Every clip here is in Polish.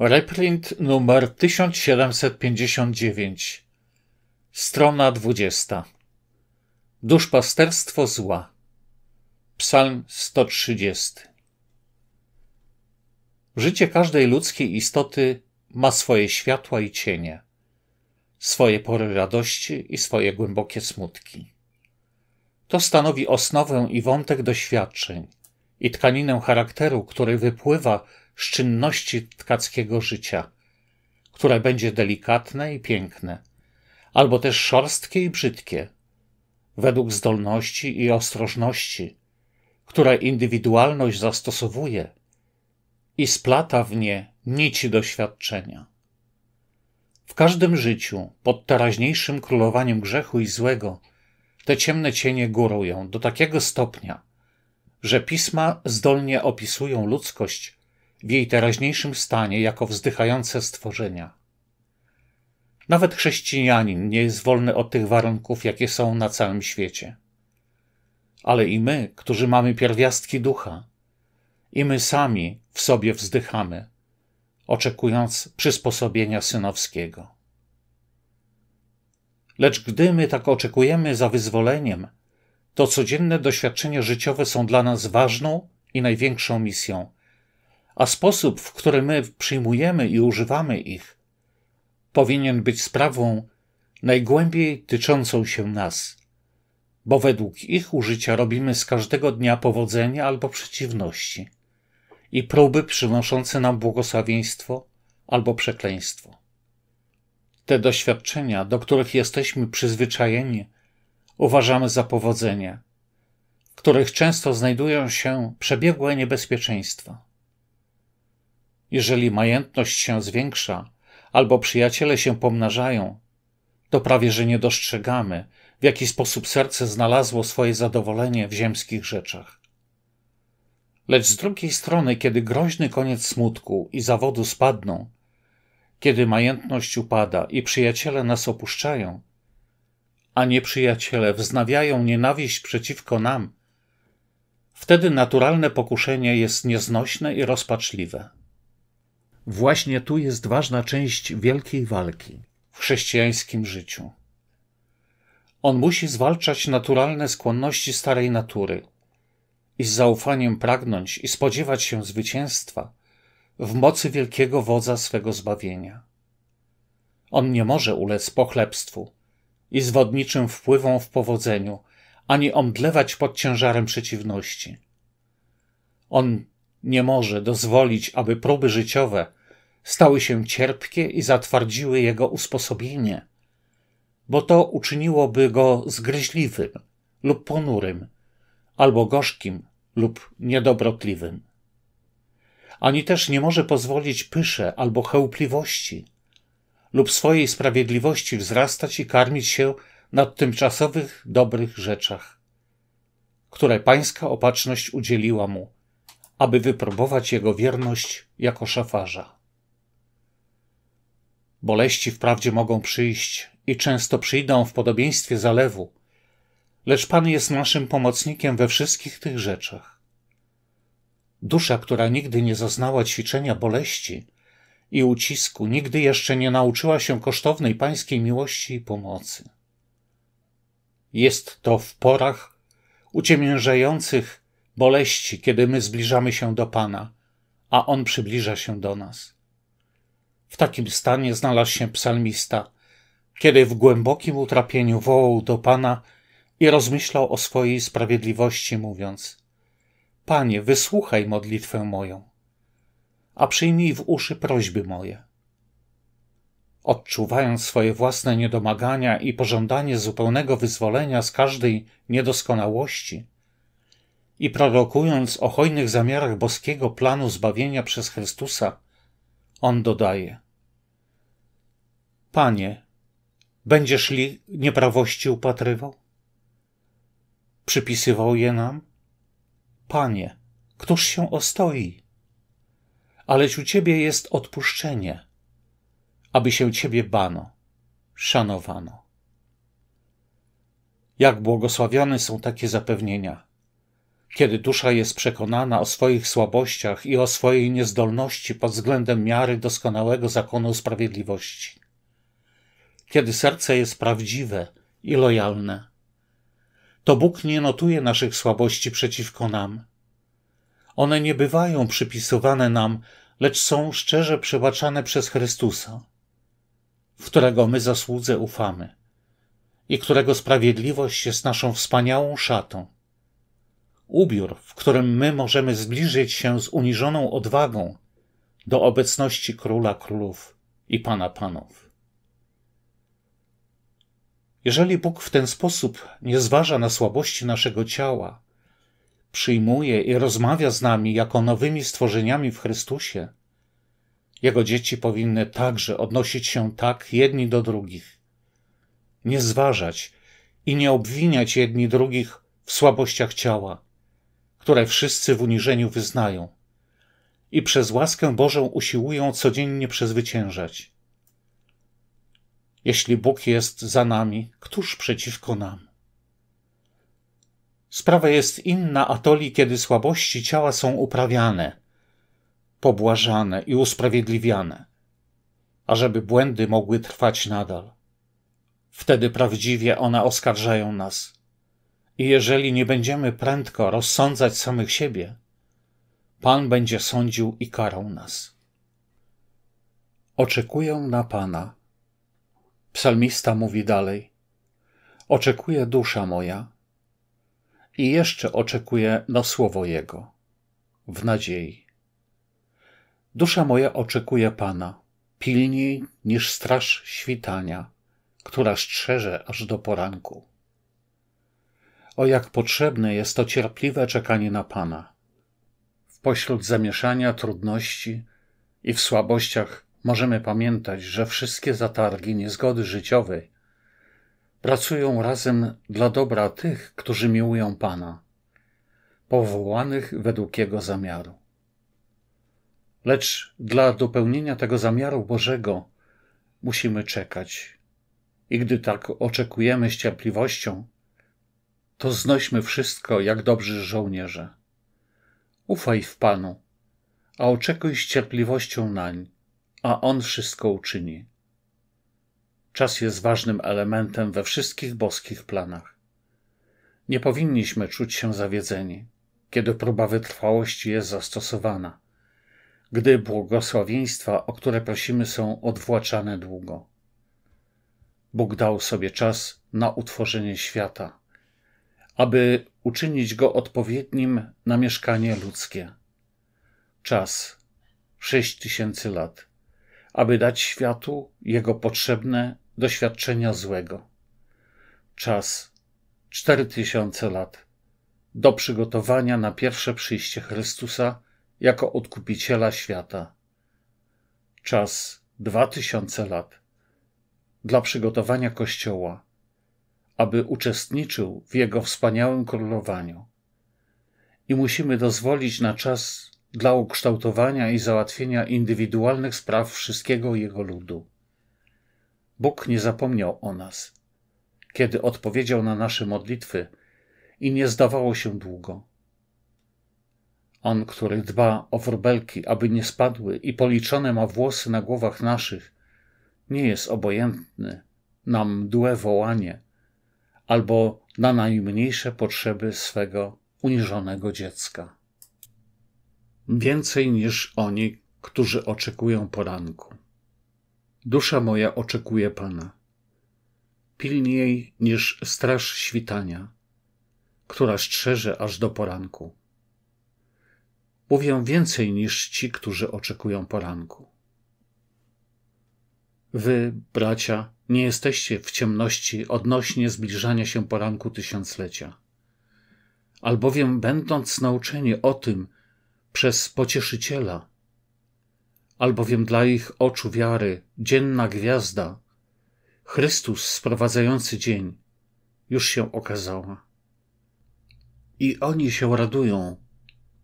Reprint numer 1759. Strona 20. Duszpasterstwo zła. Psalm 130. Życie każdej ludzkiej istoty ma swoje światła i cienie, swoje pory radości i swoje głębokie smutki. To stanowi osnowę i wątek doświadczeń i tkaninę charakteru, który wypływa szczynności tkackiego życia, które będzie delikatne i piękne, albo też szorstkie i brzydkie, według zdolności i ostrożności, które indywidualność zastosowuje i splata w nie nici doświadczenia. W każdym życiu, pod teraźniejszym królowaniem grzechu i złego, te ciemne cienie górują do takiego stopnia, że pisma zdolnie opisują ludzkość w jej teraźniejszym stanie jako wzdychające stworzenia. Nawet chrześcijanin nie jest wolny od tych warunków, jakie są na całym świecie. Ale i my, którzy mamy pierwiastki ducha, i my sami w sobie wzdychamy, oczekując przysposobienia synowskiego. Lecz gdy my tak oczekujemy za wyzwoleniem, to codzienne doświadczenia życiowe są dla nas ważną i największą misją, a sposób, w który my przyjmujemy i używamy ich, powinien być sprawą najgłębiej tyczącą się nas, bo według ich użycia robimy z każdego dnia powodzenie albo przeciwności i próby przynoszące nam błogosławieństwo albo przekleństwo. Te doświadczenia, do których jesteśmy przyzwyczajeni, uważamy za powodzenie, w których często znajdują się przebiegłe niebezpieczeństwa. Jeżeli majętność się zwiększa albo przyjaciele się pomnażają, to prawie że nie dostrzegamy, w jaki sposób serce znalazło swoje zadowolenie w ziemskich rzeczach. Lecz z drugiej strony, kiedy groźny koniec smutku i zawodu spadną, kiedy majętność upada i przyjaciele nas opuszczają, a nieprzyjaciele wznawiają nienawiść przeciwko nam, wtedy naturalne pokuszenie jest nieznośne i rozpaczliwe. Właśnie tu jest ważna część wielkiej walki w chrześcijańskim życiu. On musi zwalczać naturalne skłonności starej natury i z zaufaniem pragnąć i spodziewać się zwycięstwa w mocy wielkiego wodza swego zbawienia. On nie może ulec pochlebstwu i zwodniczym wpływom w powodzeniu, ani omdlewać pod ciężarem przeciwności. On nie może dozwolić, aby próby życiowe – stały się cierpkie i zatwardziły jego usposobienie, bo to uczyniłoby go zgryźliwym lub ponurym, albo gorzkim lub niedobrotliwym. Ani też nie może pozwolić pysze albo chełpliwości lub swojej sprawiedliwości wzrastać i karmić się nad tymczasowych dobrych rzeczach, które pańska opatrzność udzieliła mu, aby wypróbować jego wierność jako szafarza. Boleści wprawdzie mogą przyjść i często przyjdą w podobieństwie zalewu, lecz Pan jest naszym pomocnikiem we wszystkich tych rzeczach. Dusza, która nigdy nie zaznała ćwiczenia boleści i ucisku, nigdy jeszcze nie nauczyła się kosztownej Pańskiej miłości i pomocy. Jest to w porach uciemiężających boleści, kiedy my zbliżamy się do Pana, a On przybliża się do nas. W takim stanie znalazł się psalmista, kiedy w głębokim utrapieniu wołał do Pana i rozmyślał o swojej sprawiedliwości, mówiąc: Panie, wysłuchaj modlitwę moją, a przyjmij w uszy prośby moje. Odczuwając swoje własne niedomagania i pożądanie zupełnego wyzwolenia z każdej niedoskonałości, i prorokując o hojnych zamiarach boskiego planu zbawienia przez Chrystusa, on dodaje: Panie, będziesz li nieprawości upatrywał? Przypisywał je nam? Panie, któż się ostoi? Aleć u ciebie jest odpuszczenie, aby się ciebie bano, szanowano. Jak błogosławione są takie zapewnienia kiedy dusza jest przekonana o swoich słabościach i o swojej niezdolności pod względem miary doskonałego zakonu sprawiedliwości. Kiedy serce jest prawdziwe i lojalne. To Bóg nie notuje naszych słabości przeciwko nam. One nie bywają przypisywane nam, lecz są szczerze przebaczane przez Chrystusa, w którego my zasłudze ufamy i którego sprawiedliwość jest naszą wspaniałą szatą ubiór, w którym my możemy zbliżyć się z uniżoną odwagą do obecności króla królów i pana panów. Jeżeli Bóg w ten sposób nie zważa na słabości naszego ciała, przyjmuje i rozmawia z nami jako nowymi stworzeniami w Chrystusie, jego dzieci powinny także odnosić się tak jedni do drugich, nie zważać i nie obwiniać jedni drugich w słabościach ciała, które wszyscy w uniżeniu wyznają i przez łaskę Bożą usiłują codziennie przezwyciężać. Jeśli Bóg jest za nami, któż przeciwko nam? Sprawa jest inna atoli, kiedy słabości ciała są uprawiane, pobłażane i usprawiedliwiane, ażeby błędy mogły trwać nadal. Wtedy prawdziwie one oskarżają nas – i jeżeli nie będziemy prędko rozsądzać samych siebie, Pan będzie sądził i karał nas. Oczekuję na Pana. Psalmista mówi dalej: Oczekuje dusza moja i jeszcze oczekuje na słowo Jego, w nadziei. Dusza moja oczekuje Pana, pilniej niż straż świtania, która strzeże aż do poranku. O jak potrzebne jest to cierpliwe czekanie na Pana. W pośród zamieszania, trudności i w słabościach możemy pamiętać, że wszystkie zatargi, niezgody życiowej pracują razem dla dobra tych, którzy miłują Pana, powołanych według Jego zamiaru. Lecz dla dopełnienia tego zamiaru Bożego musimy czekać. I gdy tak oczekujemy z cierpliwością, to znośmy wszystko jak dobrzy żołnierze. Ufaj w Panu, a oczekuj z cierpliwością nań, a On wszystko uczyni. Czas jest ważnym elementem we wszystkich boskich planach. Nie powinniśmy czuć się zawiedzeni, kiedy próba wytrwałości jest zastosowana, gdy błogosławieństwa, o które prosimy, są odwłaczane długo. Bóg dał sobie czas na utworzenie świata aby uczynić go odpowiednim na mieszkanie ludzkie. Czas sześć tysięcy lat, aby dać światu jego potrzebne doświadczenia złego. Czas cztery tysiące lat do przygotowania na pierwsze przyjście Chrystusa jako odkupiciela świata. Czas dwa tysiące lat dla przygotowania Kościoła aby uczestniczył w Jego wspaniałym królowaniu. I musimy dozwolić na czas dla ukształtowania i załatwienia indywidualnych spraw wszystkiego Jego ludu. Bóg nie zapomniał o nas, kiedy odpowiedział na nasze modlitwy i nie zdawało się długo. On, który dba o wróbelki, aby nie spadły i policzone ma włosy na głowach naszych, nie jest obojętny na mdłe wołanie – albo na najmniejsze potrzeby swego uniżonego dziecka. Więcej niż oni, którzy oczekują poranku. Dusza moja oczekuje Pana, pilniej niż straż świtania, która strzeże aż do poranku. Mówię więcej niż ci, którzy oczekują poranku. Wy, bracia, nie jesteście w ciemności odnośnie zbliżania się poranku tysiąclecia. Albowiem, będąc nauczeni o tym przez pocieszyciela, albowiem dla ich oczu wiary dzienna gwiazda, Chrystus sprowadzający dzień, już się okazała. I oni się radują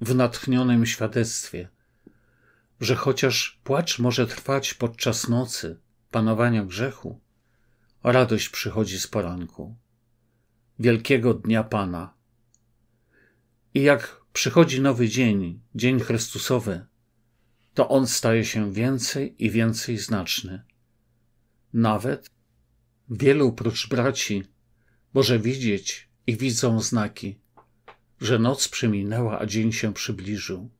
w natchnionym świadectwie, że chociaż płacz może trwać podczas nocy, panowania grzechu, radość przychodzi z poranku, wielkiego dnia Pana. I jak przychodzi nowy dzień, dzień Chrystusowy, to on staje się więcej i więcej znaczny. Nawet wielu prócz braci może widzieć i widzą znaki, że noc przyminęła, a dzień się przybliżył.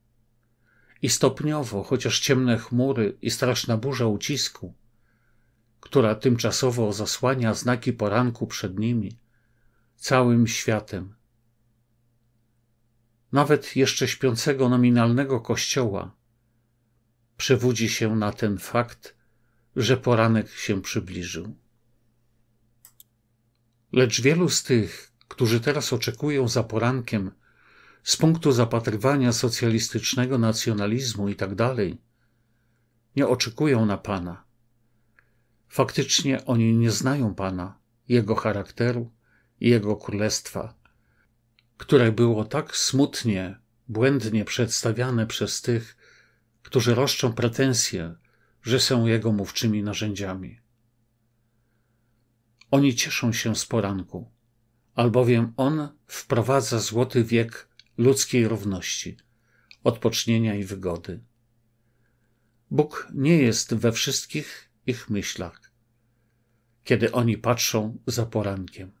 I stopniowo, chociaż ciemne chmury i straszna burza ucisku, która tymczasowo zasłania znaki poranku przed nimi, całym światem. Nawet jeszcze śpiącego nominalnego kościoła przewodzi się na ten fakt, że poranek się przybliżył. Lecz wielu z tych, którzy teraz oczekują za porankiem, z punktu zapatrywania socjalistycznego nacjonalizmu i tak dalej, nie oczekują na Pana. Faktycznie oni nie znają Pana, Jego charakteru i Jego królestwa, które było tak smutnie, błędnie przedstawiane przez tych, którzy roszczą pretensje, że są Jego mówczymi narzędziami. Oni cieszą się z poranku, albowiem On wprowadza złoty wiek ludzkiej równości, odpocznienia i wygody. Bóg nie jest we wszystkich ich myślach, kiedy oni patrzą za porankiem.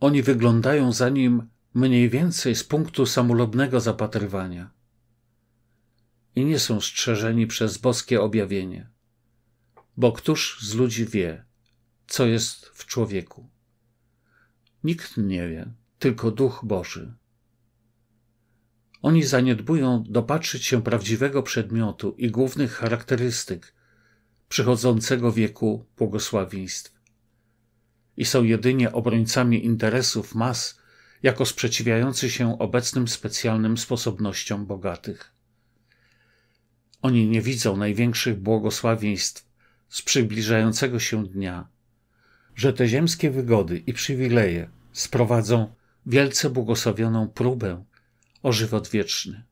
Oni wyglądają za nim mniej więcej z punktu samolubnego zapatrywania i nie są strzeżeni przez boskie objawienie, bo któż z ludzi wie, co jest w człowieku? Nikt nie wie, tylko Duch Boży. Oni zaniedbują dopatrzyć się prawdziwego przedmiotu i głównych charakterystyk, przychodzącego wieku błogosławieństw. I są jedynie obrońcami interesów mas, jako sprzeciwiający się obecnym specjalnym sposobnościom bogatych. Oni nie widzą największych błogosławieństw z przybliżającego się dnia, że te ziemskie wygody i przywileje sprowadzą wielce błogosławioną próbę o żywot wieczny.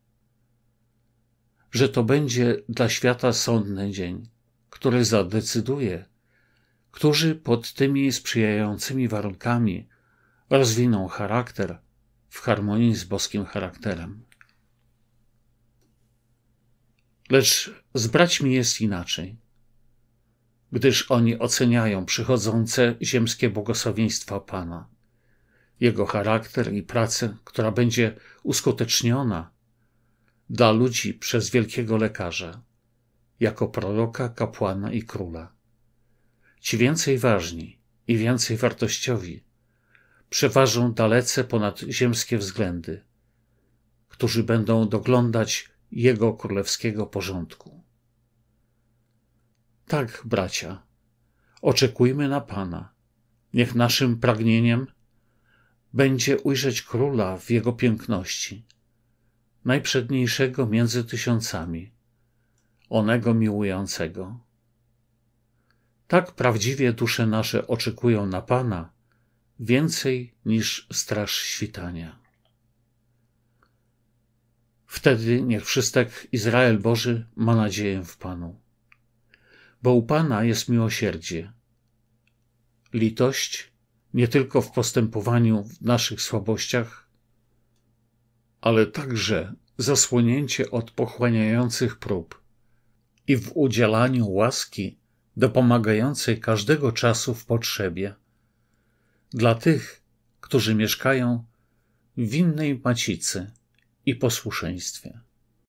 Że to będzie dla świata sądny dzień, który zadecyduje, którzy pod tymi sprzyjającymi warunkami rozwiną charakter w harmonii z boskim charakterem. Lecz z braćmi jest inaczej, gdyż oni oceniają przychodzące ziemskie błogosławieństwa Pana, Jego charakter i pracę, która będzie uskuteczniona dla ludzi przez wielkiego lekarza jako proroka, kapłana i króla. Ci więcej ważni i więcej wartościowi przeważą dalece ponad ziemskie względy, którzy będą doglądać Jego królewskiego porządku. Tak, bracia, oczekujmy na Pana. Niech naszym pragnieniem będzie ujrzeć króla w jego piękności, najprzedniejszego między tysiącami onego miłującego. Tak prawdziwie dusze nasze oczekują na Pana więcej niż straż świtania. Wtedy niech wszystek Izrael Boży ma nadzieję w Panu. Bo u Pana jest miłosierdzie, litość nie tylko w postępowaniu w naszych słabościach, ale także zasłonięcie od pochłaniających prób i w udzielaniu łaski dopomagającej każdego czasu w potrzebie. Dla tych, którzy mieszkają w innej macicy i posłuszeństwie.